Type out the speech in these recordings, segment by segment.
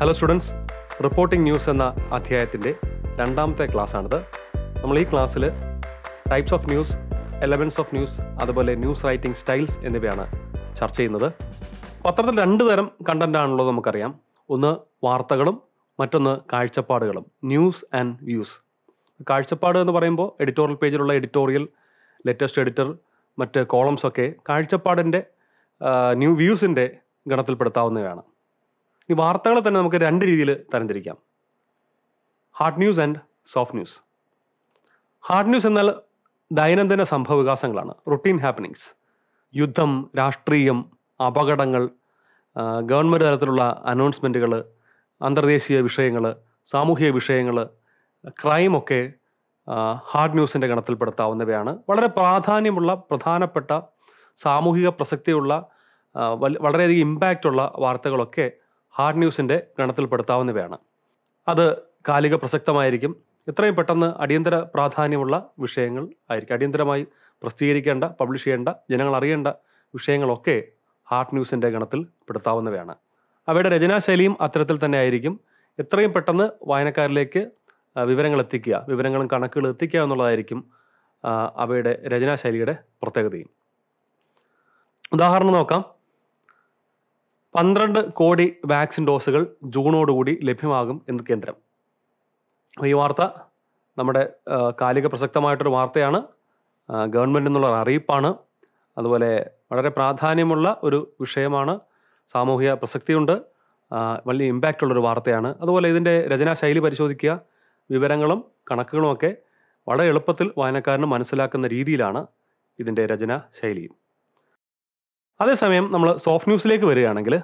hello students reporting news എന്ന അധ്യായത്തിൻ്റെ രണ്ടാമത്തെ ക്ലാസ്സാണിത് നമ്മൾ ഈ ക്ലാസ്സിൽ ടൈപ്സ് ഓഫ് ന്യൂസ് എലവൻസ് ഓഫ് ന്യൂസ് അതുപോലെ ന്യൂസ് റൈറ്റിംഗ് സ്റ്റൈൽസ് എന്നിവയാണ് ചർച്ച ചെയ്യുന്നത് പത്രത്തിൽ രണ്ട് തരം കണ്ടൻ്റ് ആണുള്ളത് നമുക്കറിയാം ഒന്ന് വാർത്തകളും മറ്റൊന്ന് കാഴ്ചപ്പാടുകളും ന്യൂസ് ആൻഡ് വ്യൂസ് കാഴ്ചപ്പാട് എന്ന് പറയുമ്പോൾ എഡിറ്റോറിയൽ പേജിലുള്ള എഡിറ്റോറിയൽ ലേറ്റസ്റ്റ് എഡിറ്റർ മറ്റ് കോളംസൊക്കെ കാഴ്ചപ്പാടിൻ്റെ ന്യൂ വ്യൂസിൻ്റെ ഗണത്തിൽപ്പെടുത്താവുന്നവയാണ് ഈ വാർത്തകളെ തന്നെ നമുക്ക് രണ്ട് രീതിയിൽ തരംതിരിക്കാം hard news and soft news hard news എന്നാൽ ദൈനംദിന സംഭവ വികാസങ്ങളാണ് റൊട്ടീൻ ഹാപ്പനിങ്സ് യുദ്ധം രാഷ്ട്രീയം അപകടങ്ങൾ ഗവൺമെൻറ് തലത്തിലുള്ള അനൗൺസ്മെൻറ്റുകൾ അന്തർദേശീയ വിഷയങ്ങൾ സാമൂഹിക വിഷയങ്ങൾ ക്രൈമൊക്കെ ഹാർഡ് ന്യൂസിൻ്റെ ഗണത്തിൽപ്പെടുത്താവുന്നവയാണ് വളരെ പ്രാധാന്യമുള്ള പ്രധാനപ്പെട്ട സാമൂഹിക പ്രസക്തിയുള്ള വളരെയധികം ഇമ്പാക്റ്റുള്ള വാർത്തകളൊക്കെ ഹാർഡ് ന്യൂസിൻ്റെ ഗണത്തിൽപ്പെടുത്താവുന്നവയാണ് അത് കാലിക പ്രസക്തമായിരിക്കും എത്രയും പെട്ടെന്ന് അടിയന്തര പ്രാധാന്യമുള്ള വിഷയങ്ങൾ ആയിരിക്കും അടിയന്തരമായി പ്രസിദ്ധീകരിക്കേണ്ട പബ്ലിഷ് ചെയ്യേണ്ട ജനങ്ങൾ അറിയേണ്ട വിഷയങ്ങളൊക്കെ ഹാർട്ട് ന്യൂസിൻ്റെ ഗണത്തിൽ പെടുത്താവുന്നവയാണ് അവയുടെ രചനാശൈലിയും അത്തരത്തിൽ തന്നെ ആയിരിക്കും എത്രയും പെട്ടെന്ന് വായനക്കാരിലേക്ക് വിവരങ്ങൾ എത്തിക്കുക വിവരങ്ങളും കണക്കുകളും എത്തിക്കുക എന്നുള്ളതായിരിക്കും അവയുടെ രചനാശൈലിയുടെ പ്രത്യേകതയും ഉദാഹരണം നോക്കാം പന്ത്രണ്ട് കോടി വാക്സിൻ ഡോസുകൾ ജൂണോടുകൂടി ലഭ്യമാകും എന്ന് കേന്ദ്രം ഈ വാർത്ത നമ്മുടെ കാലിക പ്രസക്തമായിട്ടൊരു വാർത്തയാണ് ഗവൺമെൻറ് എന്നുള്ള അറിയിപ്പാണ് അതുപോലെ വളരെ പ്രാധാന്യമുള്ള ഒരു വിഷയമാണ് സാമൂഹിക പ്രസക്തിയുണ്ട് വലിയ ഇമ്പാക്റ്റ് ഉള്ളൊരു വാർത്തയാണ് അതുപോലെ ഇതിൻ്റെ രചനാശൈലി ശൈലി പരിശോധിക്കുക വിവരങ്ങളും കണക്കുകളുമൊക്കെ വളരെ എളുപ്പത്തിൽ വായനക്കാരന് മനസ്സിലാക്കുന്ന രീതിയിലാണ് ഇതിൻ്റെ രചനാ ശൈലിയും അതേസമയം നമ്മൾ സോഫ്റ്റ് ന്യൂസിലേക്ക് വരികയാണെങ്കിൽ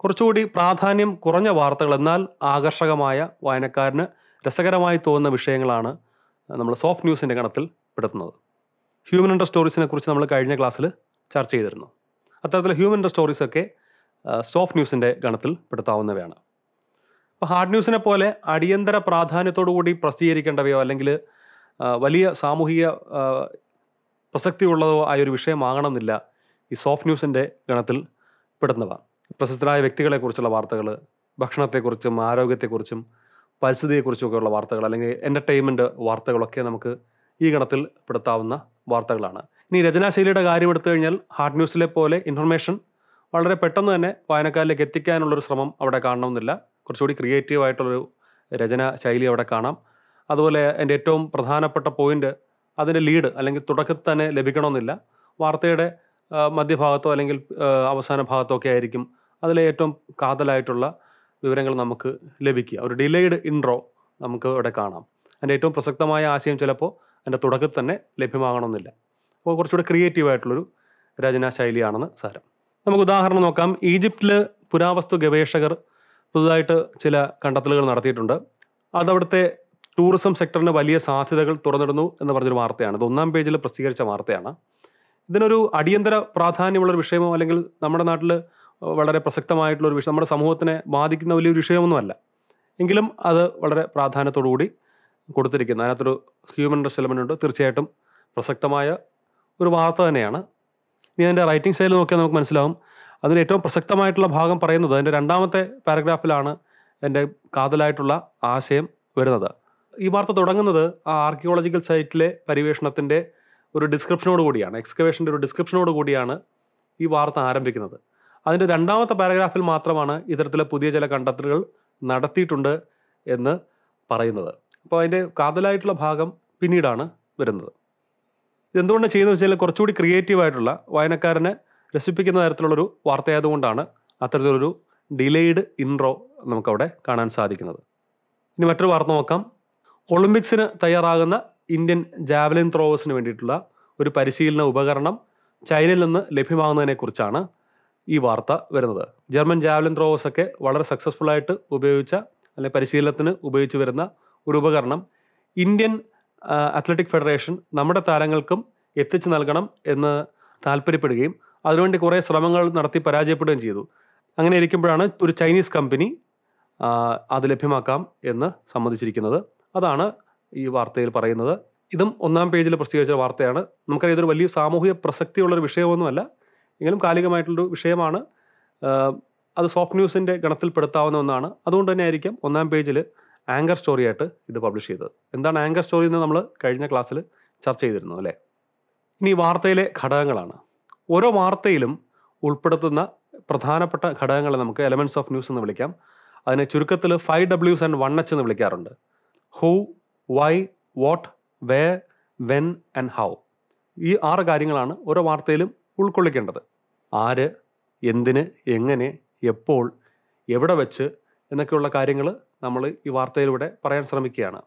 കുറച്ചുകൂടി പ്രാധാന്യം കുറഞ്ഞ വാർത്തകൾ എന്നാൽ ആകർഷകമായ വായനക്കാരന് രസകരമായി തോന്നുന്ന വിഷയങ്ങളാണ് നമ്മൾ സോഫ്റ്റ് ന്യൂസിൻ്റെ ഗണത്തിൽ പെടുത്തുന്നത് ഹ്യൂമൻ ഇൻഡർ സ്റ്റോറീസിനെ കുറിച്ച് നമ്മൾ കഴിഞ്ഞ ക്ലാസ്സിൽ ചർച്ച ചെയ്തിരുന്നു അത്തരത്തിൽ ഹ്യൂമൻ ഇൻഡർ സ്റ്റോറീസൊക്കെ സോഫ്റ്റ് ന്യൂസിൻ്റെ ഗണത്തിൽ പെടുത്താവുന്നവയാണ് ഇപ്പോൾ ഹാർഡ് ന്യൂസിനെ പോലെ അടിയന്തര കൂടി പ്രസിദ്ധീകരിക്കേണ്ടവയോ അല്ലെങ്കിൽ വലിയ സാമൂഹിക പ്രസക്തിയുള്ളതോ ആയ ഒരു വിഷയമാകണമെന്നില്ല ഈ സോഫ്റ്റ് ന്യൂസിൻ്റെ ഗണത്തിൽ പെടുന്നവ പ്രശസ്തരായ വ്യക്തികളെക്കുറിച്ചുള്ള വാർത്തകൾ ഭക്ഷണത്തെക്കുറിച്ചും ആരോഗ്യത്തെക്കുറിച്ചും പരിസ്ഥിതിയെക്കുറിച്ചുമൊക്കെയുള്ള വാർത്തകൾ അല്ലെങ്കിൽ എൻ്റർടൈൻമെൻറ്റ് വാർത്തകളൊക്കെ നമുക്ക് ഈ ഗണത്തിൽ പെടുത്താവുന്ന വാർത്തകളാണ് ഇനി രചനാശൈലിയുടെ കാര്യം എടുത്തു കഴിഞ്ഞാൽ ഹാർഡ് ന്യൂസിലെ പോലെ ഇൻഫർമേഷൻ വളരെ പെട്ടെന്ന് തന്നെ വായനക്കാരിലേക്ക് എത്തിക്കാനുള്ളൊരു ശ്രമം അവിടെ കാണണമെന്നില്ല കുറച്ചുകൂടി ക്രിയേറ്റീവ് ആയിട്ടുള്ളൊരു രചനാ ശൈലി അവിടെ കാണാം അതുപോലെ എൻ്റെ ഏറ്റവും പ്രധാനപ്പെട്ട പോയിൻ്റ് അതിൻ്റെ ലീഡ് അല്ലെങ്കിൽ തുടക്കത്തിൽ തന്നെ ലഭിക്കണമെന്നില്ല വാർത്തയുടെ മധ്യഭാഗത്തോ അല്ലെങ്കിൽ അവസാന ഭാഗത്തോ ഒക്കെ ആയിരിക്കും അതിലെ ഏറ്റവും കാതലായിട്ടുള്ള വിവരങ്ങൾ നമുക്ക് ലഭിക്കുക ഒരു ഡിലേഡ് ഇൻട്രോ നമുക്ക് ഇവിടെ കാണാം അതിൻ്റെ ഏറ്റവും പ്രസക്തമായ ആശയം ചിലപ്പോൾ അതിൻ്റെ തുടക്കത്തിൽ തന്നെ ലഭ്യമാകണമെന്നില്ല അപ്പോൾ കുറച്ചുകൂടെ ക്രിയേറ്റീവായിട്ടുള്ളൊരു രചനാ ശൈലിയാണെന്ന് സാരം നമുക്ക് ഉദാഹരണം നോക്കാം ഈജിപ്തിൽ പുരാവസ്തു ഗവേഷകർ പുതുതായിട്ട് ചില കണ്ടെത്തലുകൾ നടത്തിയിട്ടുണ്ട് അതവിടുത്തെ ടൂറിസം സെക്ടറിന് വലിയ സാധ്യതകൾ തുറന്നിടുന്നു എന്ന് പറഞ്ഞൊരു വാർത്തയാണ് ഇത് ഒന്നാം പേജിൽ പ്രസിദ്ധീകരിച്ച വാർത്തയാണ് ഇതിനൊരു അടിയന്തര പ്രാധാന്യമുള്ളൊരു വിഷയമോ അല്ലെങ്കിൽ നമ്മുടെ നാട്ടിൽ വളരെ പ്രസക്തമായിട്ടുള്ള ഒരു വിഷയം നമ്മുടെ സമൂഹത്തിനെ ബാധിക്കുന്ന വലിയൊരു വിഷയമൊന്നുമല്ല എങ്കിലും അത് വളരെ പ്രാധാന്യത്തോടുകൂടി കൂടി കൊടുത്തിരിക്കുന്നു അതിനകത്തൊരു ഹ്യൂമൻ റിസ്റ്റ് എലമെൻ്റ് ഉണ്ട് തീർച്ചയായിട്ടും പ്രസക്തമായ ഒരു വാർത്ത തന്നെയാണ് ഇനി അതിൻ്റെ റൈറ്റിംഗ് സ്റ്റൈൽ നോക്കിയാൽ നമുക്ക് മനസ്സിലാവും അതിന് ഏറ്റവും പ്രസക്തമായിട്ടുള്ള ഭാഗം പറയുന്നത് അതിൻ്റെ രണ്ടാമത്തെ പാരഗ്രാഫിലാണ് എൻ്റെ കാതലായിട്ടുള്ള ആശയം വരുന്നത് ഈ വാർത്ത തുടങ്ങുന്നത് ആ ആർക്കിയോളജിക്കൽ സൈറ്റിലെ പരിവേഷണത്തിൻ്റെ ഒരു ഡിസ്ക്രിപ്ഷനോട് കൂടിയാണ് എക്സ്കവേഷൻ്റെ ഒരു ഡിസ്ക്രിപ്ഷനോട് കൂടിയാണ് ഈ വാർത്ത ആരംഭിക്കുന്നത് അതിൻ്റെ രണ്ടാമത്തെ പാരഗ്രാഫിൽ മാത്രമാണ് ഇത്തരത്തിലെ പുതിയ ചില കണ്ടെത്തലുകൾ നടത്തിയിട്ടുണ്ട് എന്ന് പറയുന്നത് അപ്പോൾ അതിൻ്റെ കാതലായിട്ടുള്ള ഭാഗം പിന്നീടാണ് വരുന്നത് ഇതെന്തുകൊണ്ട് ചെയ്യുന്നത് വെച്ചാൽ കുറച്ചുകൂടി ക്രിയേറ്റീവായിട്ടുള്ള വായനക്കാരനെ രസിപ്പിക്കുന്ന തരത്തിലുള്ളൊരു വാർത്തയായതുകൊണ്ടാണ് അത്തരത്തിലൊരു ഡിലേയ്ഡ് ഇൻട്രോ നമുക്കവിടെ കാണാൻ സാധിക്കുന്നത് ഇനി മറ്റൊരു വാർത്ത നോക്കാം ഒളിമ്പിക്സിന് തയ്യാറാകുന്ന ഇന്ത്യൻ ജാവലിൻ ത്രോവേഴ്സിന് വേണ്ടിയിട്ടുള്ള ഒരു പരിശീലന ഉപകരണം ചൈനയിൽ നിന്ന് ലഭ്യമാകുന്നതിനെക്കുറിച്ചാണ് ഈ വാർത്ത വരുന്നത് ജർമ്മൻ ജാവലിൻ ത്രോവേഴ്സ് ഒക്കെ വളരെ സക്സസ്ഫുൾ ആയിട്ട് ഉപയോഗിച്ച അല്ലെങ്കിൽ പരിശീലനത്തിന് ഉപയോഗിച്ച് വരുന്ന ഒരു ഉപകരണം ഇന്ത്യൻ അത്ലറ്റിക് ഫെഡറേഷൻ നമ്മുടെ താരങ്ങൾക്കും എത്തിച്ചു നൽകണം എന്ന് താല്പര്യപ്പെടുകയും അതിനുവേണ്ടി കുറേ ശ്രമങ്ങൾ നടത്തി പരാജയപ്പെടുകയും ചെയ്തു അങ്ങനെ ഇരിക്കുമ്പോഴാണ് ഒരു ചൈനീസ് കമ്പനി അത് ലഭ്യമാക്കാം എന്ന് സമ്മതിച്ചിരിക്കുന്നത് അതാണ് ഈ വാർത്തയിൽ പറയുന്നത് ഇതും ഒന്നാം പേജിൽ പ്രസിദ്ധീകരിച്ച വാർത്തയാണ് നമുക്കറിയാം ഇതൊരു വലിയ സാമൂഹിക പ്രസക്തിയുള്ളൊരു വിഷയമൊന്നുമല്ല എങ്കിലും കാലികമായിട്ടുള്ളൊരു വിഷയമാണ് അത് സോഫ്റ്റ് ന്യൂസിൻ്റെ ഗണത്തിൽപ്പെടുത്താവുന്ന ഒന്നാണ് അതുകൊണ്ട് തന്നെ ആയിരിക്കും ഒന്നാം പേജിൽ ആങ്കർ സ്റ്റോറിയായിട്ട് ഇത് പബ്ലിഷ് ചെയ്തത് എന്താണ് ആങ്കർ സ്റ്റോറി എന്ന് നമ്മൾ കഴിഞ്ഞ ക്ലാസ്സിൽ ചർച്ച ചെയ്തിരുന്നു അല്ലേ ഇനി വാർത്തയിലെ ഘടകങ്ങളാണ് ഓരോ വാർത്തയിലും ഉൾപ്പെടുത്തുന്ന പ്രധാനപ്പെട്ട ഘടകങ്ങളെ നമുക്ക് എലമെൻറ്റ്സ് ഓഫ് ന്യൂസ് എന്ന് വിളിക്കാം അതിനെ ചുരുക്കത്തിൽ ഫൈവ് ഡബ്ല്യൂസ് ആൻഡ് വൺ എച്ച് എന്ന് വിളിക്കാറുണ്ട് who why what where when and how ഈ ആറ് കാര്യങ്ങളാണ് ഓരോ വാർത്തയിലും ഉൾക്കൊള്ളിക്കേണ്ടത് ആര് എന്തിന് എങ്ങനെ എപ്പോൾ എവിടെ വെച്ച് എന്നൊക്കെയുള്ള കാര്യങ്ങൾ നമ്മൾ ഈ വാർത്തയിലൂടെ പറയാൻ ശ്രമിക്കുകയാണ്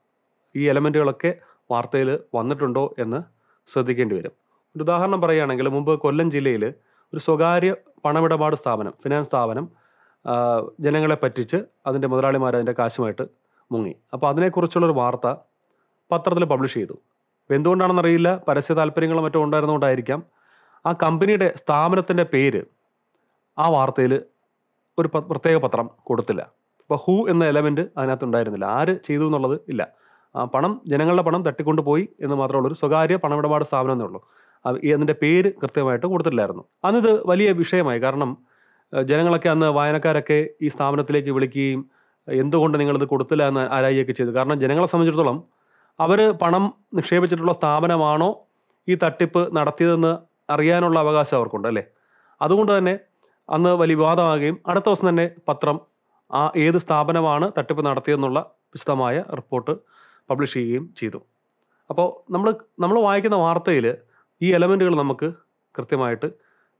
ഈ എലമെൻറ്റുകളൊക്കെ വാർത്തയിൽ വന്നിട്ടുണ്ടോ എന്ന് ശ്രദ്ധിക്കേണ്ടി വരും ഒരു ഉദാഹരണം പറയുകയാണെങ്കിൽ മുമ്പ് കൊല്ലം ജില്ലയിൽ ഒരു സ്വകാര്യ പണമിടപാട് സ്ഥാപനം ഫിനാൻസ് സ്ഥാപനം ജനങ്ങളെ പറ്റിച്ച് അതിൻ്റെ മുതലാളിമാർ അതിൻ്റെ കാശുമായിട്ട് മുങ്ങി അപ്പോൾ അതിനെക്കുറിച്ചുള്ളൊരു വാർത്ത പത്രത്തിൽ പബ്ലിഷ് ചെയ്തു എന്തുകൊണ്ടാണെന്നറിയില്ല പരസ്യ താല്പര്യങ്ങളും മറ്റോ ഉണ്ടായിരുന്നുകൊണ്ടായിരിക്കാം ആ കമ്പനിയുടെ സ്ഥാപനത്തിൻ്റെ പേര് ആ വാർത്തയിൽ ഒരു പ്രത്യേക പത്രം കൊടുത്തില്ല അപ്പോൾ ഹൂ എന്ന എലമെൻറ്റ് അതിനകത്ത് ഉണ്ടായിരുന്നില്ല ആര് ചെയ്തു എന്നുള്ളത് ഇല്ല ആ പണം ജനങ്ങളുടെ പണം തട്ടിക്കൊണ്ട് പോയി എന്ന് മാത്രമേ ഉള്ളൂ ഒരു സ്വകാര്യ പണമിടപാട് സ്ഥാപനം എന്നേ ഉള്ളൂ അതിൻ്റെ പേര് കൃത്യമായിട്ട് കൊടുത്തിട്ടില്ലായിരുന്നു അന്നിത് വലിയ വിഷയമായി കാരണം ജനങ്ങളൊക്കെ അന്ന് വായനക്കാരൊക്കെ ഈ സ്ഥാപനത്തിലേക്ക് വിളിക്കുകയും എന്തുകൊണ്ട് നിങ്ങളിത് കൊടുത്തില്ല എന്ന് ആരായിയൊക്കെ ചെയ്തു കാരണം ജനങ്ങളെ സംബന്ധിച്ചിടത്തോളം അവർ പണം നിക്ഷേപിച്ചിട്ടുള്ള സ്ഥാപനമാണോ ഈ തട്ടിപ്പ് നടത്തിയതെന്ന് അറിയാനുള്ള അവകാശം അവർക്കുണ്ട് അല്ലേ അതുകൊണ്ട് തന്നെ അന്ന് വലിയ വിവാദമാകുകയും അടുത്ത ദിവസം തന്നെ പത്രം ആ ഏത് സ്ഥാപനമാണ് തട്ടിപ്പ് നടത്തിയതെന്നുള്ള വിശദമായ റിപ്പോർട്ട് പബ്ലിഷ് ചെയ്യുകയും ചെയ്തു അപ്പോൾ നമ്മൾ നമ്മൾ വായിക്കുന്ന വാർത്തയിൽ ഈ എലമെൻറ്റുകൾ നമുക്ക് കൃത്യമായിട്ട്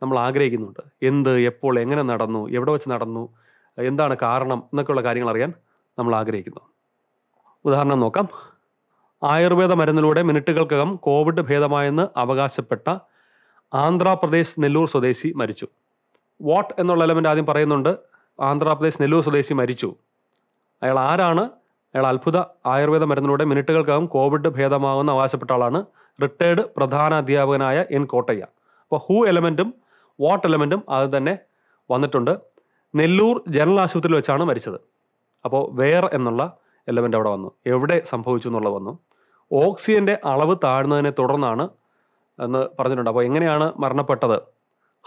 നമ്മൾ ആഗ്രഹിക്കുന്നുണ്ട് എന്ത് എപ്പോൾ എങ്ങനെ നടന്നു എവിടെ വെച്ച് നടന്നു എന്താണ് കാരണം എന്നൊക്കെയുള്ള കാര്യങ്ങൾ അറിയാൻ നമ്മൾ ആഗ്രഹിക്കുന്നു ഉദാഹരണം നോക്കാം ആയുർവേദ മരുന്നിലൂടെ മിനിറ്റുകൾക്കകം കോവിഡ് ഭേദമായെന്ന് അവകാശപ്പെട്ട ആന്ധ്രാപ്രദേശ് നെല്ലൂർ സ്വദേശി മരിച്ചു വാട്ട് എന്നുള്ള എലമെൻ്റ് ആദ്യം പറയുന്നുണ്ട് ആന്ധ്രാപ്രദേശ് നെല്ലൂർ സ്വദേശി മരിച്ചു അയാൾ ആരാണ് അയാൾ അത്ഭുത ആയുർവേദ മരുന്നിലൂടെ മിനിറ്റുകൾക്കകം കോവിഡ് ഭേദമാകുന്ന അവകാശപ്പെട്ട ആളാണ് റിട്ടയർഡ് പ്രധാന അധ്യാപകനായ എൻ കോട്ടയ്യ അപ്പോൾ ഹൂ എലമെൻറ്റും വാട്ട് എലമെൻറ്റും അത് തന്നെ വന്നിട്ടുണ്ട് നെല്ലൂർ ജനറൽ ആശുപത്രിയിൽ വെച്ചാണ് മരിച്ചത് അപ്പോൾ വേർ എന്നുള്ള എലമെൻ്റ് അവിടെ വന്നു എവിടെ സംഭവിച്ചു എന്നുള്ളത് വന്നു ഓക്സിജൻ്റെ അളവ് താഴ്ന്നതിനെ തുടർന്നാണ് എന്ന് പറഞ്ഞിട്ടുണ്ട് അപ്പോൾ എങ്ങനെയാണ് മരണപ്പെട്ടത്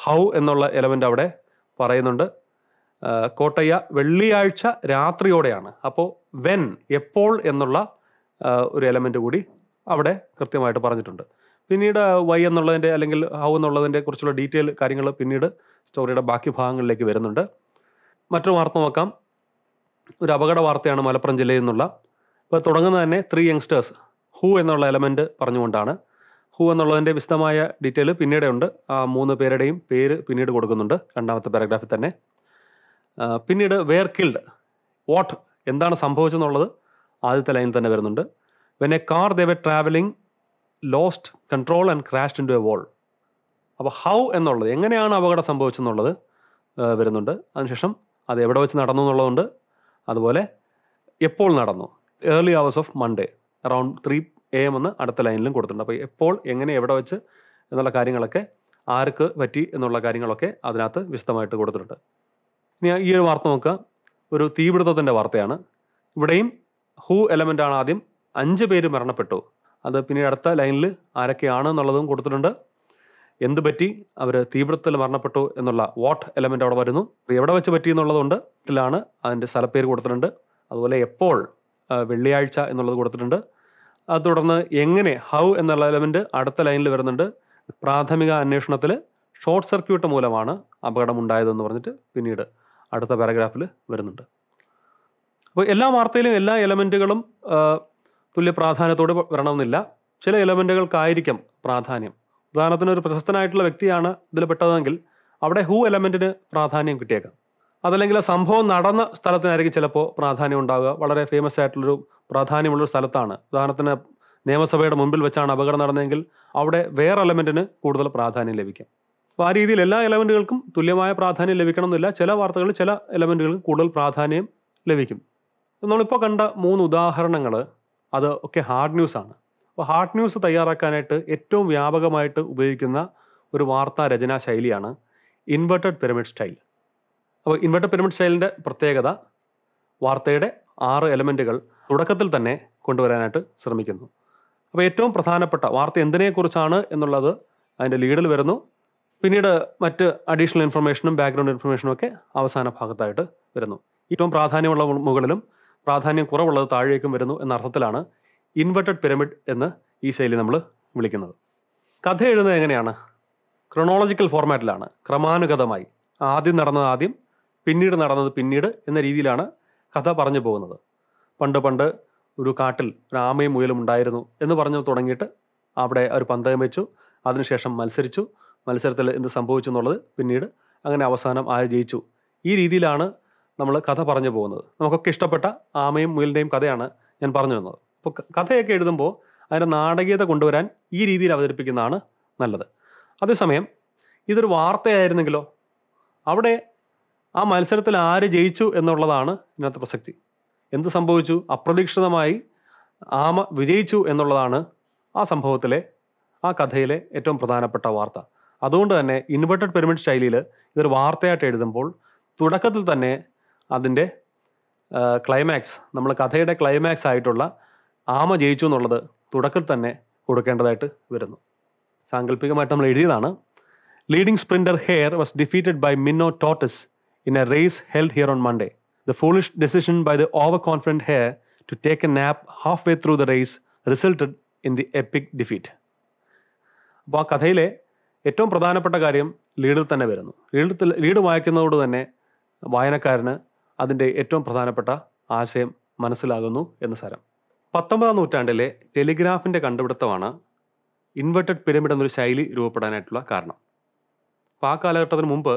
ഹൗ എന്നുള്ള എലമെൻ്റ് അവിടെ പറയുന്നുണ്ട് കോട്ടയ്യ വെള്ളിയാഴ്ച രാത്രിയോടെയാണ് അപ്പോൾ വെൻ എപ്പോൾ എന്നുള്ള ഒരു എലമെൻ്റ് കൂടി അവിടെ കൃത്യമായിട്ട് പറഞ്ഞിട്ടുണ്ട് പിന്നീട് വൈ എന്നുള്ളതിൻ്റെ അല്ലെങ്കിൽ ഹൗ എന്നുള്ളതിൻ്റെ കുറിച്ചുള്ള ഡീറ്റെയിൽ കാര്യങ്ങൾ പിന്നീട് സ്റ്റോറിയുടെ ബാക്കി ഭാഗങ്ങളിലേക്ക് വരുന്നുണ്ട് മറ്റൊരു വാർത്ത നോക്കാം ഒരു അപകട വാർത്തയാണ് മലപ്പുറം ജില്ലയിൽ നിന്നുള്ള ഇപ്പോൾ തുടങ്ങുന്ന തന്നെ ത്രീ യങ്സ്റ്റേഴ്സ് ഹൂ എന്നുള്ള എലമെൻറ്റ് പറഞ്ഞുകൊണ്ടാണ് ഹൂ എന്നുള്ളതിൻ്റെ വിശദമായ ഡീറ്റെയിൽ പിന്നീട് ഉണ്ട് ആ മൂന്ന് പേരുടെയും പേര് പിന്നീട് കൊടുക്കുന്നുണ്ട് രണ്ടാമത്തെ പാരഗ്രാഫിൽ തന്നെ പിന്നീട് വെയർ കിൽഡ് വാട്ട് എന്താണ് സംഭവിച്ചെന്നുള്ളത് ആദ്യത്തെ ലൈനിൽ തന്നെ വരുന്നുണ്ട് when a car that was traveling lost control and crash into a wall അപ്പോൾ ഹൗ എന്നുള്ളത് എങ്ങനെയാണ് അപകടം സംഭവിച്ചെന്നുള്ളത് വരുന്നുണ്ട് അതിനുശേഷം അത് എവിടെ വെച്ച് നടന്നു എന്നുള്ളതുകൊണ്ട് അതുപോലെ എപ്പോൾ നടന്നു early hours of Monday around three A M എന്ന് അടുത്ത ലൈനിലും കൊടുത്തിട്ടുണ്ട് അപ്പോൾ എപ്പോൾ എങ്ങനെ എവിടെ വെച്ച് എന്നുള്ള കാര്യങ്ങളൊക്കെ ആർക്ക് പറ്റി എന്നുള്ള കാര്യങ്ങളൊക്കെ അതിനകത്ത് വിശദമായിട്ട് കൊടുത്തിട്ടുണ്ട് ഇനി ഈ ഒരു വാർത്ത നോക്കുക ഒരു തീപിടുത്തത്തിൻ്റെ വാർത്തയാണ് ഇവിടെയും ഹൂ എലമെൻ്റ് ആണ് ആദ്യം അഞ്ച് പേര് മരണപ്പെട്ടു അത് പിന്നീട് അടുത്ത ലൈനിൽ ആരൊക്കെയാണ് എന്നുള്ളതും കൊടുത്തിട്ടുണ്ട് എന്ത് പറ്റി അവർ തീവ്രത്തിൽ മരണപ്പെട്ടു എന്നുള്ള വാട്ട് എലമെൻ്റ് അവിടെ വരുന്നു എവിടെ വെച്ച് പറ്റി എന്നുള്ളതുകൊണ്ട് ഇതിലാണ് അതിൻ്റെ സ്ഥലപ്പേര് കൊടുത്തിട്ടുണ്ട് അതുപോലെ എപ്പോൾ വെള്ളിയാഴ്ച എന്നുള്ളത് കൊടുത്തിട്ടുണ്ട് അത് തുടർന്ന് എങ്ങനെ ഹൗ എന്നുള്ള എലമെൻ്റ് അടുത്ത ലൈനിൽ വരുന്നുണ്ട് പ്രാഥമിക അന്വേഷണത്തിൽ ഷോർട്ട് സർക്യൂട്ട് മൂലമാണ് അപകടം ഉണ്ടായതെന്ന് പറഞ്ഞിട്ട് പിന്നീട് അടുത്ത പാരഗ്രാഫിൽ വരുന്നുണ്ട് അപ്പോൾ എല്ലാ വാർത്തയിലും എല്ലാ എലമെൻറ്റുകളും തുല്യ പ്രാധാന്യത്തോടെ വരണമെന്നില്ല ചില എലമെൻറ്റുകൾക്കായിരിക്കും പ്രാധാന്യം ഉദാഹരണത്തിന് ഒരു പ്രശസ്തനായിട്ടുള്ള വ്യക്തിയാണ് ഇതിൽ പെട്ടതെങ്കിൽ അവിടെ ഹൂ എലമെന്റിന് പ്രാധാന്യം കിട്ടിയേക്കാം അതല്ലെങ്കിൽ സംഭവം നടന്ന സ്ഥലത്തിനായിരിക്കും ചിലപ്പോൾ പ്രാധാന്യം ഉണ്ടാവുക വളരെ ഫേമസ് ആയിട്ടുള്ളൊരു പ്രാധാന്യമുള്ളൊരു സ്ഥലത്താണ് ഉദാഹരണത്തിന് നിയമസഭയുടെ മുൻപിൽ വെച്ചാണ് അപകടം നടന്നതെങ്കിൽ അവിടെ വേറെ എലമെന്റിന് കൂടുതൽ പ്രാധാന്യം ലഭിക്കും അപ്പോൾ ആ രീതിയിൽ എല്ലാ എലമെന്റുകൾക്കും തുല്യമായ പ്രാധാന്യം ലഭിക്കണമെന്നില്ല ചില വാർത്തകളിൽ ചില എലമെന്റുകൾക്ക് കൂടുതൽ പ്രാധാന്യം ലഭിക്കും നമ്മളിപ്പോൾ കണ്ട മൂന്ന് ഉദാഹരണങ്ങൾ അത് ഒക്കെ ഹാർഡ് ന്യൂസാണ് അപ്പോൾ ഹാർട്ട് ന്യൂസ് തയ്യാറാക്കാനായിട്ട് ഏറ്റവും വ്യാപകമായിട്ട് ഉപയോഗിക്കുന്ന ഒരു വാർത്താ രചനാ ശൈലിയാണ് ഇൻവെർട്ടഡ് പിരമിഡ് സ്റ്റൈൽ അപ്പോൾ ഇൻവെർട്ടഡ് പിരമിഡ് സ്റ്റൈലിൻ്റെ പ്രത്യേകത വാർത്തയുടെ ആറ് എലമെൻറ്റുകൾ തുടക്കത്തിൽ തന്നെ കൊണ്ടുവരാനായിട്ട് ശ്രമിക്കുന്നു അപ്പോൾ ഏറ്റവും പ്രധാനപ്പെട്ട വാർത്ത എന്തിനെക്കുറിച്ചാണ് എന്നുള്ളത് അതിൻ്റെ ലീഡിൽ വരുന്നു പിന്നീട് മറ്റ് അഡീഷണൽ ഇൻഫർമേഷനും ബാക്ക്ഗ്രൗണ്ട് ഇൻഫർമേഷനും ഒക്കെ അവസാന ഭാഗത്തായിട്ട് വരുന്നു ഏറ്റവും പ്രാധാന്യമുള്ള മുകളിലും പ്രാധാന്യം കുറവുള്ളത് താഴേക്കും വരുന്നു എന്ന അർത്ഥത്തിലാണ് ഇൻവെർട്ടഡ് പിരമിഡ് എന്ന് ഈ ശൈലി നമ്മൾ വിളിക്കുന്നത് കഥ എഴുതുന്നത് എങ്ങനെയാണ് ക്രൊണോളജിക്കൽ ഫോർമാറ്റിലാണ് ക്രമാനുഗതമായി ആദ്യം നടന്നത് ആദ്യം പിന്നീട് നടന്നത് പിന്നീട് എന്ന രീതിയിലാണ് കഥ പറഞ്ഞു പോകുന്നത് പണ്ട് പണ്ട് ഒരു കാട്ടിൽ രാമയും മുയലും ഉണ്ടായിരുന്നു എന്ന് പറഞ്ഞു തുടങ്ങിയിട്ട് അവിടെ ഒരു പന്തയം വെച്ചു അതിനുശേഷം മത്സരിച്ചു മത്സരത്തിൽ എന്ത് സംഭവിച്ചു എന്നുള്ളത് പിന്നീട് അങ്ങനെ അവസാനം ആര് ജയിച്ചു ഈ രീതിയിലാണ് നമ്മൾ കഥ പറഞ്ഞു പോകുന്നത് നമുക്കൊക്കെ ഇഷ്ടപ്പെട്ട ആമയും മുയലിൻ്റെയും കഥയാണ് ഞാൻ പറഞ്ഞു തന്നത് അപ്പോൾ കഥയൊക്കെ എഴുതുമ്പോൾ അതിൻ്റെ നാടകീയത കൊണ്ടുവരാൻ ഈ രീതിയിൽ അവതരിപ്പിക്കുന്നതാണ് നല്ലത് അതേസമയം ഇതൊരു വാർത്തയായിരുന്നെങ്കിലോ അവിടെ ആ മത്സരത്തിൽ ആര് ജയിച്ചു എന്നുള്ളതാണ് ഇതിനകത്ത് പ്രസക്തി എന്ത് സംഭവിച്ചു അപ്രതീക്ഷിതമായി ആമ വിജയിച്ചു എന്നുള്ളതാണ് ആ സംഭവത്തിലെ ആ കഥയിലെ ഏറ്റവും പ്രധാനപ്പെട്ട വാർത്ത അതുകൊണ്ട് തന്നെ ഇൻവെർട്ടഡ് പിരമിഡ് ശൈലിയിൽ ഇതൊരു വാർത്തയായിട്ട് എഴുതുമ്പോൾ തുടക്കത്തിൽ തന്നെ അതിൻ്റെ ക്ലൈമാക്സ് നമ്മൾ കഥയുടെ ക്ലൈമാക്സ് ആയിട്ടുള്ള ആമ ജയിച്ചു എന്നുള്ളത് തുടക്കത്തിൽ തന്നെ കൊടുക്കേണ്ടതായിട്ട് വരുന്നു സാങ്കല്പികമായിട്ട് നമ്മൾ എഴുതിയതാണ് leading sprinter hare was defeated by മിന്നോ tortoise in a race held here on Monday the foolish decision by the overconfident hare to take a nap halfway through the race resulted in the epic defeat അപ്പോൾ ആ കഥയിലെ ഏറ്റവും പ്രധാനപ്പെട്ട കാര്യം ലീഡിൽ തന്നെ വരുന്നു lead lead വായിക്കുന്നതോട് തന്നെ വായനക്കാരന് അതിൻ്റെ ഏറ്റവും പ്രധാനപ്പെട്ട ആശയം മനസ്സിലാകുന്നു എന്ന് സാരം പത്തൊമ്പതാം നൂറ്റാണ്ടിലെ ടെലിഗ്രാഫിൻ്റെ കണ്ടുപിടുത്തമാണ് ഇൻവെർട്ടഡ് പിരമിഡ് എന്നൊരു ശൈലി രൂപപ്പെടാനായിട്ടുള്ള കാരണം അപ്പോൾ ആ കാലഘട്ടത്തിന് മുമ്പ്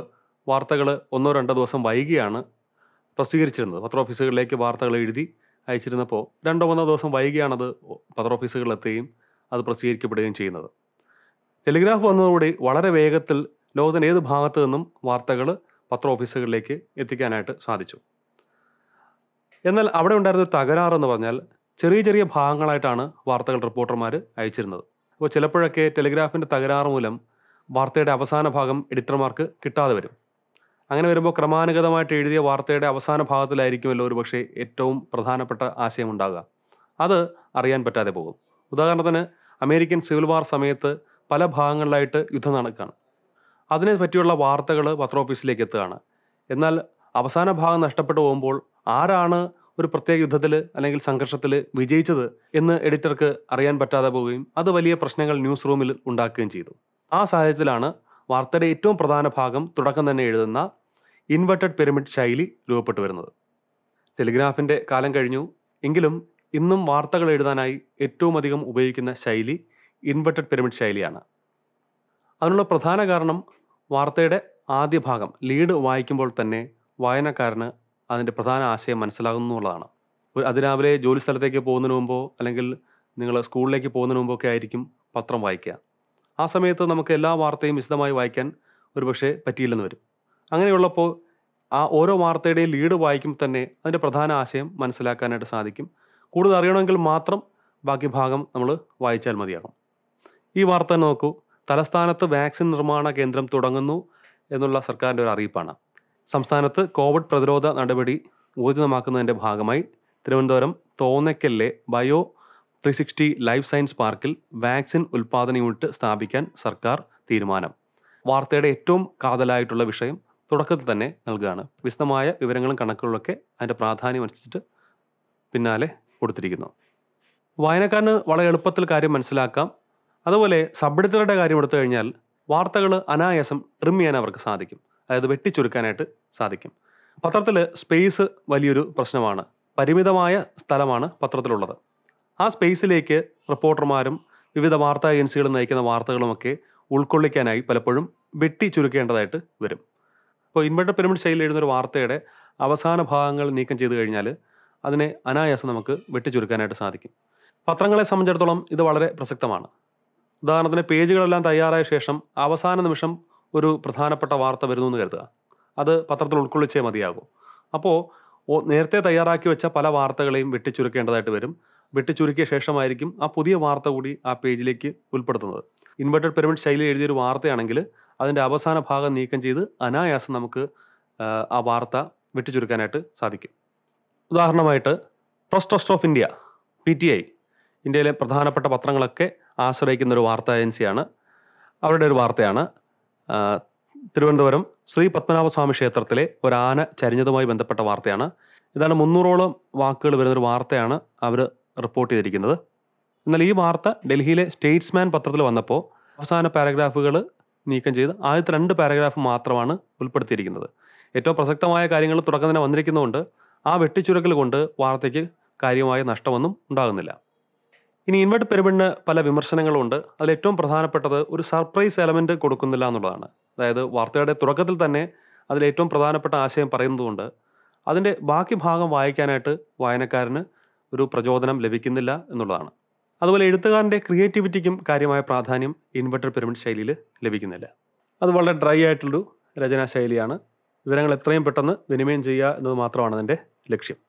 വാർത്തകൾ ഒന്നോ രണ്ടോ ദിവസം വൈകിയാണ് പ്രസിദ്ധീകരിച്ചിരുന്നത് പത്ര ഓഫീസുകളിലേക്ക് വാർത്തകൾ എഴുതി അയച്ചിരുന്നപ്പോൾ രണ്ടോ മൂന്നോ ദിവസം വൈകിയാണത് പത്ര ഓഫീസുകളിലെത്തുകയും അത് പ്രസിദ്ധീകരിക്കപ്പെടുകയും ചെയ്യുന്നത് ടെലിഗ്രാഫ് വന്നതോടുകൂടി വളരെ വേഗത്തിൽ ലോകത്തിൻ്റെ ഏത് ഭാഗത്തു നിന്നും വാർത്തകൾ പത്ര ഓഫീസുകളിലേക്ക് എത്തിക്കാനായിട്ട് സാധിച്ചു എന്നാൽ അവിടെ ഉണ്ടായിരുന്ന തകരാറെന്ന് പറഞ്ഞാൽ ചെറിയ ചെറിയ ഭാഗങ്ങളായിട്ടാണ് വാർത്തകൾ റിപ്പോർട്ടർമാർ അയച്ചിരുന്നത് അപ്പോൾ ചിലപ്പോഴൊക്കെ ടെലിഗ്രാഫിൻ്റെ തകരാറ് മൂലം വാർത്തയുടെ അവസാന ഭാഗം എഡിറ്റർമാർക്ക് കിട്ടാതെ വരും അങ്ങനെ വരുമ്പോൾ ക്രമാനുഗതമായിട്ട് എഴുതിയ വാർത്തയുടെ അവസാന ഭാഗത്തിലായിരിക്കുമല്ലോ ഒരു പക്ഷേ ഏറ്റവും പ്രധാനപ്പെട്ട ആശയം ഉണ്ടാകുക അത് അറിയാൻ പറ്റാതെ പോകും ഉദാഹരണത്തിന് അമേരിക്കൻ സിവിൽ വാർ സമയത്ത് പല ഭാഗങ്ങളിലായിട്ട് യുദ്ധം നടക്കുകയാണ് അതിനെ പറ്റിയുള്ള വാർത്തകൾ പത്ര ഓഫീസിലേക്ക് എത്തുകയാണ് എന്നാൽ അവസാന ഭാഗം നഷ്ടപ്പെട്ടു പോകുമ്പോൾ ആരാണ് ഒരു പ്രത്യേക യുദ്ധത്തിൽ അല്ലെങ്കിൽ സംഘർഷത്തിൽ വിജയിച്ചത് എന്ന് എഡിറ്റർക്ക് അറിയാൻ പറ്റാതെ പോവുകയും അത് വലിയ പ്രശ്നങ്ങൾ ന്യൂസ് റൂമിൽ ഉണ്ടാക്കുകയും ചെയ്തു ആ സാഹചര്യത്തിലാണ് വാർത്തയുടെ ഏറ്റവും പ്രധാന ഭാഗം തുടക്കം തന്നെ എഴുതുന്ന ഇൻവെർട്ടഡ് പിരമിഡ് ശൈലി രൂപപ്പെട്ടു വരുന്നത് ടെലിഗ്രാഫിൻ്റെ കാലം കഴിഞ്ഞു എങ്കിലും ഇന്നും വാർത്തകൾ എഴുതാനായി ഏറ്റവും അധികം ഉപയോഗിക്കുന്ന ശൈലി ഇൻവെർട്ടഡ് പിരമിഡ് ശൈലിയാണ് അതിനുള്ള പ്രധാന കാരണം വാർത്തയുടെ ആദ്യ ഭാഗം ലീഡ് വായിക്കുമ്പോൾ തന്നെ വായനക്കാരന് അതിൻ്റെ പ്രധാന ആശയം മനസ്സിലാകുന്നു എന്നുള്ളതാണ് ഒരു അതിരാവിലെ ജോലി സ്ഥലത്തേക്ക് പോകുന്നതിന് മുമ്പോ അല്ലെങ്കിൽ നിങ്ങൾ സ്കൂളിലേക്ക് പോകുന്നതിന് ഒക്കെ ആയിരിക്കും പത്രം വായിക്കുക ആ സമയത്ത് നമുക്ക് എല്ലാ വാർത്തയും വിശദമായി വായിക്കാൻ ഒരുപക്ഷെ പറ്റിയില്ലെന്ന് വരും അങ്ങനെയുള്ളപ്പോൾ ആ ഓരോ വാർത്തയുടെയും ലീഡ് വായിക്കുമ്പോൾ തന്നെ അതിൻ്റെ പ്രധാന ആശയം മനസ്സിലാക്കാനായിട്ട് സാധിക്കും കൂടുതൽ അറിയണമെങ്കിൽ മാത്രം ബാക്കി ഭാഗം നമ്മൾ വായിച്ചാൽ മതിയാകും ഈ വാർത്ത നോക്കൂ തലസ്ഥാനത്ത് വാക്സിൻ നിർമ്മാണ കേന്ദ്രം തുടങ്ങുന്നു എന്നുള്ള സർക്കാരിൻ്റെ ഒരു അറിയിപ്പാണ് സംസ്ഥാനത്ത് കോവിഡ് പ്രതിരോധ നടപടി ഊർജിതമാക്കുന്നതിൻ്റെ ഭാഗമായി തിരുവനന്തപുരം തോന്നയ്ക്കലിലെ bio three sixty life science പാർക്കിൽ വാക്സിൻ ഉൽപ്പാദന യൂണിറ്റ് സ്ഥാപിക്കാൻ സർക്കാർ തീരുമാനം വാർത്തയുടെ ഏറ്റവും കാതലായിട്ടുള്ള വിഷയം തുടക്കത്തിൽ തന്നെ നൽകുകയാണ് വിശദമായ വിവരങ്ങളും കണക്കുകളൊക്കെ അതിൻ്റെ പ്രാധാന്യം അനുസരിച്ചിട്ട് പിന്നാലെ കൊടുത്തിരിക്കുന്നു വായനക്കാരന് വളരെ എളുപ്പത്തിൽ കാര്യം മനസ്സിലാക്കാം അതുപോലെ സബ്ഡിറ്ററുടെ കാര്യം എടുത്തു കഴിഞ്ഞാൽ വാർത്തകൾ അനായാസം ട്രിം ചെയ്യാൻ അവർക്ക് സാധിക്കും അതായത് വെട്ടിച്ചുരുക്കാനായിട്ട് സാധിക്കും പത്രത്തിൽ സ്പേസ് വലിയൊരു പ്രശ്നമാണ് പരിമിതമായ സ്ഥലമാണ് പത്രത്തിലുള്ളത് ആ സ്പേസിലേക്ക് റിപ്പോർട്ടർമാരും വിവിധ വാർത്താ ഏജൻസികൾ നയിക്കുന്ന വാർത്തകളുമൊക്കെ ഉൾക്കൊള്ളിക്കാനായി പലപ്പോഴും വെട്ടി ചുരുക്കേണ്ടതായിട്ട് വരും അപ്പോൾ ഇൻവെർട്ടർ പിരമിഡ് ശൈലിയിൽ എഴുതുന്നൊരു വാർത്തയുടെ അവസാന ഭാഗങ്ങൾ നീക്കം ചെയ്തു കഴിഞ്ഞാൽ അതിനെ അനായാസം നമുക്ക് ചുരുക്കാനായിട്ട് സാധിക്കും പത്രങ്ങളെ സംബന്ധിച്ചിടത്തോളം ഇത് വളരെ പ്രസക്തമാണ് ഉദാഹരണത്തിന് പേജുകളെല്ലാം തയ്യാറായ ശേഷം അവസാന നിമിഷം ഒരു പ്രധാനപ്പെട്ട വാർത്ത വരുന്നു എന്ന് കരുതുക അത് പത്രത്തിൽ ഉൾക്കൊള്ളിച്ചേ മതിയാകൂ അപ്പോൾ നേരത്തെ തയ്യാറാക്കി വെച്ച പല വാർത്തകളെയും വെട്ടിച്ചുരുക്കേണ്ടതായിട്ട് വരും വെട്ടിച്ചുരുക്കിയ ശേഷമായിരിക്കും ആ പുതിയ വാർത്ത കൂടി ആ പേജിലേക്ക് ഉൾപ്പെടുത്തുന്നത് ഇൻവെർട്ടഡ് പിരമിഡ് ശൈലി എഴുതിയൊരു വാർത്തയാണെങ്കിൽ അതിൻ്റെ അവസാന ഭാഗം നീക്കം ചെയ്ത് അനായാസം നമുക്ക് ആ വാർത്ത വെട്ടിച്ചുരുക്കാനായിട്ട് സാധിക്കും ഉദാഹരണമായിട്ട് Press Trust of India P T I ഇന്ത്യയിലെ പ്രധാനപ്പെട്ട പത്രങ്ങളൊക്കെ ആശ്രയിക്കുന്ന ഒരു വാർത്താ ഏജൻസിയാണ് അവരുടെ ഒരു വാർത്തയാണ് തിരുവനന്തപുരം ശ്രീ പത്മനാഭസ്വാമി ക്ഷേത്രത്തിലെ ഒരു ആന ചരിഞ്ഞതുമായി ബന്ധപ്പെട്ട വാർത്തയാണ് ഇതാണ് മുന്നൂറോളം വാക്കുകൾ വരുന്നൊരു വാർത്തയാണ് അവർ റിപ്പോർട്ട് ചെയ്തിരിക്കുന്നത് എന്നാൽ ഈ വാർത്ത ഡൽഹിയിലെ സ്റ്റേറ്റ്സ്മാൻ പത്രത്തിൽ വന്നപ്പോൾ അവസാന പാരഗ്രാഫുകൾ നീക്കം ചെയ്ത് ആദ്യത്തെ രണ്ട് പാരഗ്രാഫ് മാത്രമാണ് ഉൾപ്പെടുത്തിയിരിക്കുന്നത് ഏറ്റവും പ്രസക്തമായ കാര്യങ്ങൾ തുടക്കം തന്നെ വന്നിരിക്കുന്നതുകൊണ്ട് ആ വെട്ടിച്ചുരക്കൽ കൊണ്ട് വാർത്തയ്ക്ക് കാര്യമായ നഷ്ടമൊന്നും ഉണ്ടാകുന്നില്ല ഇനി ഇൻവേർട്ട് പിരമിഡിന് പല വിമർശനങ്ങളുണ്ട് അതിൽ ഏറ്റവും പ്രധാനപ്പെട്ടത് ഒരു സർപ്രൈസ് എലമെൻ്റ് കൊടുക്കുന്നില്ല എന്നുള്ളതാണ് അതായത് വാർത്തയുടെ തുടക്കത്തിൽ തന്നെ അതിൽ ഏറ്റവും പ്രധാനപ്പെട്ട ആശയം പറയുന്നതുകൊണ്ട് അതിൻ്റെ ബാക്കി ഭാഗം വായിക്കാനായിട്ട് വായനക്കാരന് ഒരു പ്രചോദനം ലഭിക്കുന്നില്ല എന്നുള്ളതാണ് അതുപോലെ എഴുത്തുകാരൻ്റെ ക്രിയേറ്റിവിറ്റിക്കും കാര്യമായ പ്രാധാന്യം ഇൻവെർട്ടർ പിരമിഡ് ശൈലിയിൽ ലഭിക്കുന്നില്ല അത് വളരെ ഡ്രൈ ആയിട്ടുള്ളൊരു രചനാ ശൈലിയാണ് വിവരങ്ങൾ എത്രയും പെട്ടെന്ന് വിനിമയം ചെയ്യുക എന്നത് മാത്രമാണ് അതിൻ്റെ ലക്ഷ്യം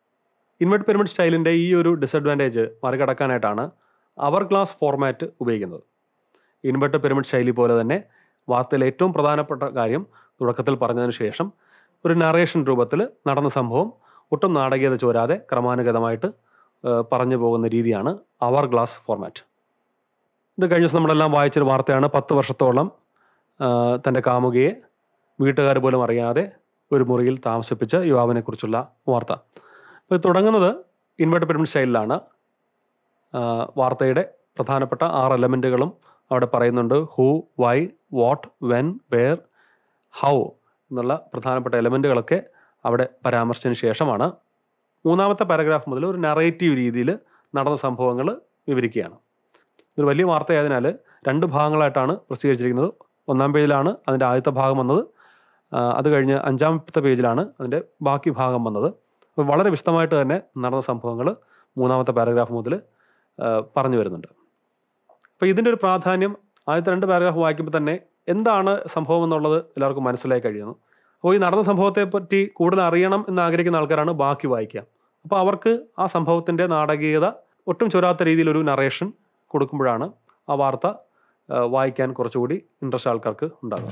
ഇൻവെർട്ട് പിരമിഡ് സ്റ്റൈലിൻ്റെ ഈ ഒരു ഡിസഡ്വാൻറ്റേജ് മറികടക്കാനായിട്ടാണ് അവർ ഗ്ലാസ് ഫോർമാറ്റ് ഉപയോഗിക്കുന്നത് ഇൻവെർട്ടർ പിരമിഡ് ശൈലി പോലെ തന്നെ വാർത്തയിൽ ഏറ്റവും പ്രധാനപ്പെട്ട കാര്യം തുടക്കത്തിൽ പറഞ്ഞതിന് ശേഷം ഒരു നറേഷൻ രൂപത്തിൽ നടന്ന സംഭവം ഒട്ടും നാടകീയത ചോരാതെ ക്രമാനുഗതമായിട്ട് പറഞ്ഞു പോകുന്ന രീതിയാണ് അവർ ഗ്ലാസ് ഫോർമാറ്റ് ഇത് കഴിഞ്ഞ ദിവസം നമ്മളെല്ലാം വായിച്ചൊരു വാർത്തയാണ് പത്ത് വർഷത്തോളം തൻ്റെ കാമുകിയെ വീട്ടുകാർ പോലും അറിയാതെ ഒരു മുറിയിൽ താമസിപ്പിച്ച യുവാവിനെക്കുറിച്ചുള്ള വാർത്ത ഇപ്പോൾ തുടങ്ങുന്നത് ഇൻവെർട്ടർ പിരമിഡ് ശൈലിലാണ് വാർത്തയുടെ പ്രധാനപ്പെട്ട ആറ് എലമെൻറ്റുകളും അവിടെ പറയുന്നുണ്ട് who why what when where how എന്നുള്ള പ്രധാനപ്പെട്ട എലമെൻറ്റുകളൊക്കെ അവിടെ പരാമർശിച്ചതിന് ശേഷമാണ് മൂന്നാമത്തെ പാരഗ്രാഫ് മുതൽ ഒരു നറേറ്റീവ് രീതിയിൽ നടന്ന സംഭവങ്ങൾ വിവരിക്കുകയാണ് ഇതൊരു വലിയ വാർത്തയായതിനാൽ രണ്ട് ഭാഗങ്ങളായിട്ടാണ് പ്രസിദ്ധീകരിച്ചിരിക്കുന്നത് ഒന്നാം പേജിലാണ് അതിൻ്റെ ആദ്യത്തെ ഭാഗം വന്നത് അത് കഴിഞ്ഞ് അഞ്ചാമത്തെ പേജിലാണ് അതിൻ്റെ ബാക്കി ഭാഗം വന്നത് വളരെ വിശദമായിട്ട് തന്നെ നടന്ന സംഭവങ്ങൾ മൂന്നാമത്തെ പാരഗ്രാഫ് മുതൽ പറഞ്ഞു വരുന്നുണ്ട് അപ്പോൾ ഇതിൻ്റെ ഒരു പ്രാധാന്യം ആദ്യത്തെ രണ്ട് പാരഗ്രാഫ് വായിക്കുമ്പോൾ തന്നെ എന്താണ് സംഭവം എന്നുള്ളത് എല്ലാവർക്കും മനസ്സിലായി കഴിയുന്നു അപ്പോൾ ഈ നടന്ന സംഭവത്തെ പറ്റി കൂടുതൽ അറിയണം എന്ന് ആഗ്രഹിക്കുന്ന ആൾക്കാരാണ് ബാക്കി വായിക്കുക അപ്പോൾ അവർക്ക് ആ സംഭവത്തിൻ്റെ നാടകീയത ഒട്ടും ചൊരാത്ത രീതിയിലൊരു നറേഷൻ കൊടുക്കുമ്പോഴാണ് ആ വാർത്ത വായിക്കാൻ കുറച്ചുകൂടി ഇൻട്രസ്റ്റ് ആൾക്കാർക്ക് ഉണ്ടാകുക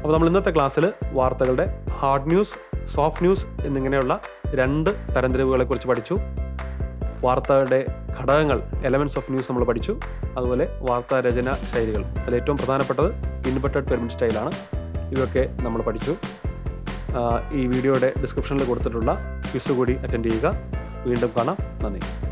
അപ്പോൾ നമ്മൾ ഇന്നത്തെ ക്ലാസ്സിൽ വാർത്തകളുടെ ഹാർഡ് ന്യൂസ് സോഫ്റ്റ് ന്യൂസ് എന്നിങ്ങനെയുള്ള രണ്ട് തരംതിരിവുകളെക്കുറിച്ച് പഠിച്ചു വാർത്തയുടെ ഘടകങ്ങൾ എലമെൻസ് ഓഫ് ന്യൂസ് നമ്മൾ പഠിച്ചു അതുപോലെ വാർത്താ രചന ശൈലികൾ അതിൽ ഏറ്റവും പ്രധാനപ്പെട്ടത് ഇൻവെർട്ടഡ് പിരമിഡ് സ്റ്റൈലാണ് ഇതൊക്കെ നമ്മൾ പഠിച്ചു ഈ വീഡിയോയുടെ ഡിസ്ക്രിപ്ഷനിൽ കൊടുത്തിട്ടുള്ള ക്വിസ് കൂടി അറ്റൻഡ് ചെയ്യുക വീണ്ടും കാണാം നന്ദി